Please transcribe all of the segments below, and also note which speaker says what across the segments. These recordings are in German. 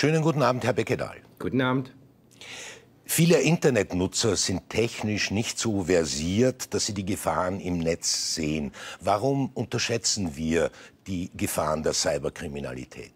Speaker 1: Schönen guten Abend, Herr Beckedahl. Guten Abend. Viele Internetnutzer sind technisch nicht so versiert, dass sie die Gefahren im Netz sehen. Warum
Speaker 2: unterschätzen wir die Gefahren der Cyberkriminalität?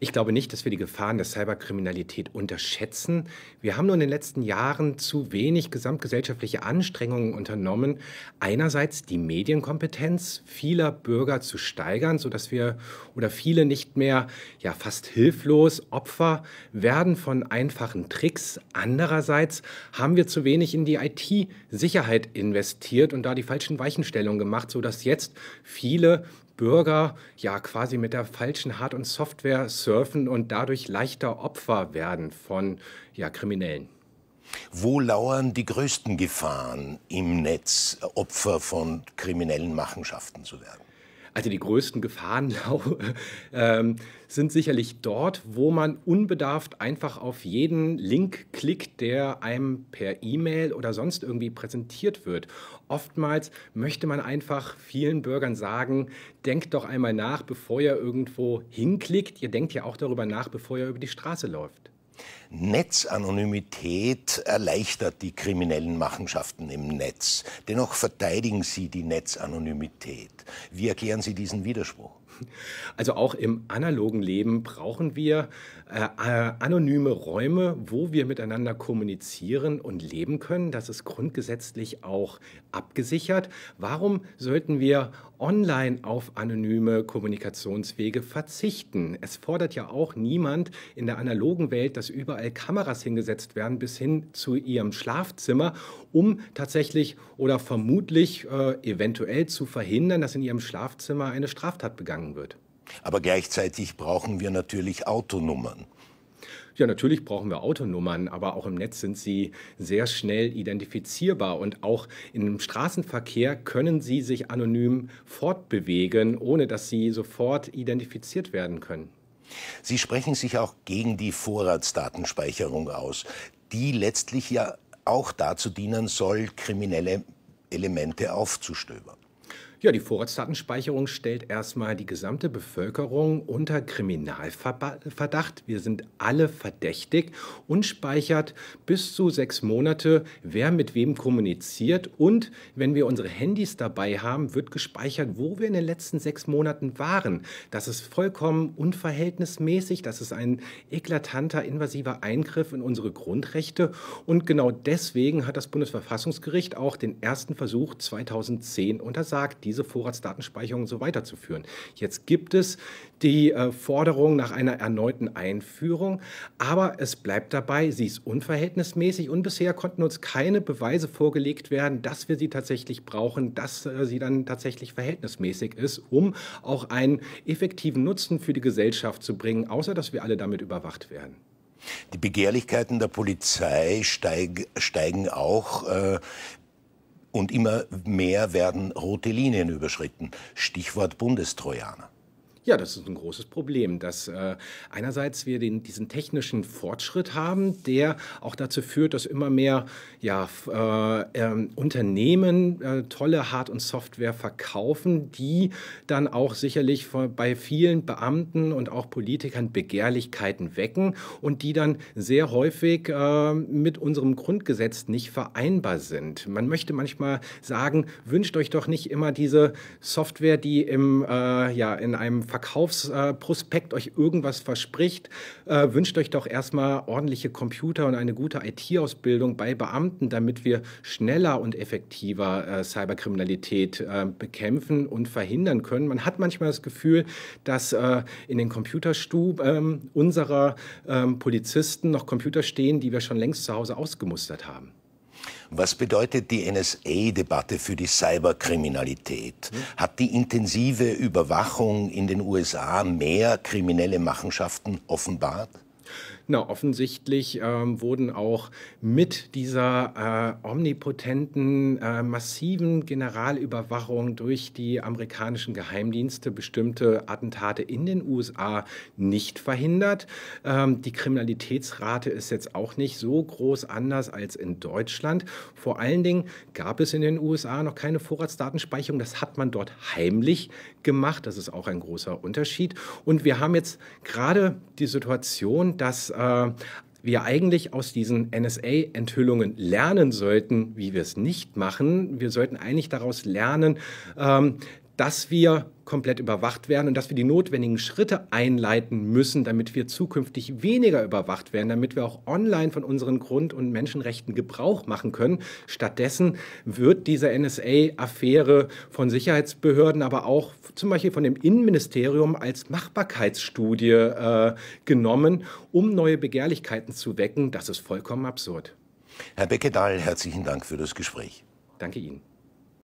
Speaker 2: Ich glaube nicht, dass wir die Gefahren der Cyberkriminalität unterschätzen. Wir haben nur in den letzten Jahren zu wenig gesamtgesellschaftliche Anstrengungen unternommen, einerseits die Medienkompetenz vieler Bürger zu steigern, sodass wir oder viele nicht mehr ja fast hilflos Opfer werden von einfachen Tricks. Andererseits haben wir zu wenig in die IT-Sicherheit investiert und da die falschen Weichenstellungen gemacht, sodass jetzt viele Bürger ja quasi mit der falschen Hard- und Software surfen und dadurch leichter Opfer werden von ja, Kriminellen. Wo lauern die
Speaker 1: größten Gefahren im Netz, Opfer von kriminellen Machenschaften zu
Speaker 2: werden? Also die größten Gefahren ähm, sind sicherlich dort, wo man unbedarft einfach auf jeden Link klickt, der einem per E-Mail oder sonst irgendwie präsentiert wird. Oftmals möchte man einfach vielen Bürgern sagen, denkt doch einmal nach, bevor ihr irgendwo hinklickt. Ihr denkt ja auch darüber nach, bevor ihr über die Straße läuft.
Speaker 1: Netzanonymität erleichtert die kriminellen Machenschaften im Netz. Dennoch verteidigen Sie die Netzanonymität.
Speaker 2: Wie erklären Sie diesen Widerspruch? Also auch im analogen Leben brauchen wir äh, äh, anonyme Räume, wo wir miteinander kommunizieren und leben können. Das ist grundgesetzlich auch abgesichert. Warum sollten wir online auf anonyme Kommunikationswege verzichten? Es fordert ja auch niemand in der analogen Welt, dass dass überall Kameras hingesetzt werden, bis hin zu ihrem Schlafzimmer, um tatsächlich oder vermutlich äh, eventuell zu verhindern, dass in ihrem Schlafzimmer eine Straftat begangen wird.
Speaker 1: Aber gleichzeitig brauchen wir natürlich Autonummern.
Speaker 2: Ja, natürlich brauchen wir Autonummern, aber auch im Netz sind sie sehr schnell identifizierbar und auch im Straßenverkehr können sie sich anonym fortbewegen, ohne dass sie sofort identifiziert werden können. Sie sprechen sich
Speaker 1: auch gegen die Vorratsdatenspeicherung aus, die letztlich ja auch dazu dienen soll, kriminelle Elemente aufzustöbern.
Speaker 2: Ja, die Vorratsdatenspeicherung stellt erstmal die gesamte Bevölkerung unter Kriminalverdacht. Wir sind alle verdächtig und speichert bis zu sechs Monate, wer mit wem kommuniziert. Und wenn wir unsere Handys dabei haben, wird gespeichert, wo wir in den letzten sechs Monaten waren. Das ist vollkommen unverhältnismäßig. Das ist ein eklatanter, invasiver Eingriff in unsere Grundrechte. Und genau deswegen hat das Bundesverfassungsgericht auch den ersten Versuch 2010 untersagt diese Vorratsdatenspeicherung so weiterzuführen. Jetzt gibt es die äh, Forderung nach einer erneuten Einführung, aber es bleibt dabei, sie ist unverhältnismäßig und bisher konnten uns keine Beweise vorgelegt werden, dass wir sie tatsächlich brauchen, dass äh, sie dann tatsächlich verhältnismäßig ist, um auch einen effektiven Nutzen für die Gesellschaft zu bringen, außer dass wir alle damit überwacht werden.
Speaker 1: Die Begehrlichkeiten der Polizei steig, steigen auch. Äh, und immer mehr werden rote Linien überschritten.
Speaker 2: Stichwort Bundestrojaner. Ja, das ist ein großes Problem, dass äh, einerseits wir den, diesen technischen Fortschritt haben, der auch dazu führt, dass immer mehr ja, äh, ähm, äh, Unternehmen tolle Hard- und Software verkaufen, die dann auch sicherlich von, bei vielen Beamten und auch Politikern Begehrlichkeiten wecken und die dann sehr häufig äh, mit unserem Grundgesetz nicht vereinbar sind. Man möchte manchmal sagen, wünscht euch doch nicht immer diese Software, die im, äh, ja, in einem Verkaufsprospekt euch irgendwas verspricht, äh, wünscht euch doch erstmal ordentliche Computer und eine gute IT-Ausbildung bei Beamten, damit wir schneller und effektiver äh, Cyberkriminalität äh, bekämpfen und verhindern können. Man hat manchmal das Gefühl, dass in den Computerstuben ähm, unserer ähm, Polizisten noch Computer stehen, die wir schon längst zu Hause ausgemustert haben.
Speaker 1: Was bedeutet die NSA-Debatte für die Cyberkriminalität? Hat die
Speaker 2: intensive
Speaker 1: Überwachung in den USA mehr kriminelle Machenschaften offenbart?
Speaker 2: na, offensichtlich ähm, wurden auch mit dieser äh, omnipotenten, äh, massiven Generalüberwachung durch die amerikanischen Geheimdienste bestimmte Attentate in den USA nicht verhindert. Ähm, die Kriminalitätsrate ist jetzt auch nicht so groß anders als in Deutschland. Vor allen Dingen gab es in den USA noch keine Vorratsdatenspeicherung. Das hat man dort heimlich gemacht. Das ist auch ein großer Unterschied. Und wir haben jetzt gerade die Situation, dass äh, wir eigentlich aus diesen NSA-Enthüllungen lernen sollten, wie wir es nicht machen. Wir sollten eigentlich daraus lernen, ähm, dass wir komplett überwacht werden und dass wir die notwendigen Schritte einleiten müssen, damit wir zukünftig weniger überwacht werden, damit wir auch online von unseren Grund- und Menschenrechten Gebrauch machen können. Stattdessen wird diese NSA-Affäre von Sicherheitsbehörden, aber auch zum Beispiel von dem Innenministerium als Machbarkeitsstudie äh, genommen, um neue Begehrlichkeiten zu wecken. Das ist vollkommen absurd. Herr Beckedahl, herzlichen Dank für das Gespräch. Danke Ihnen.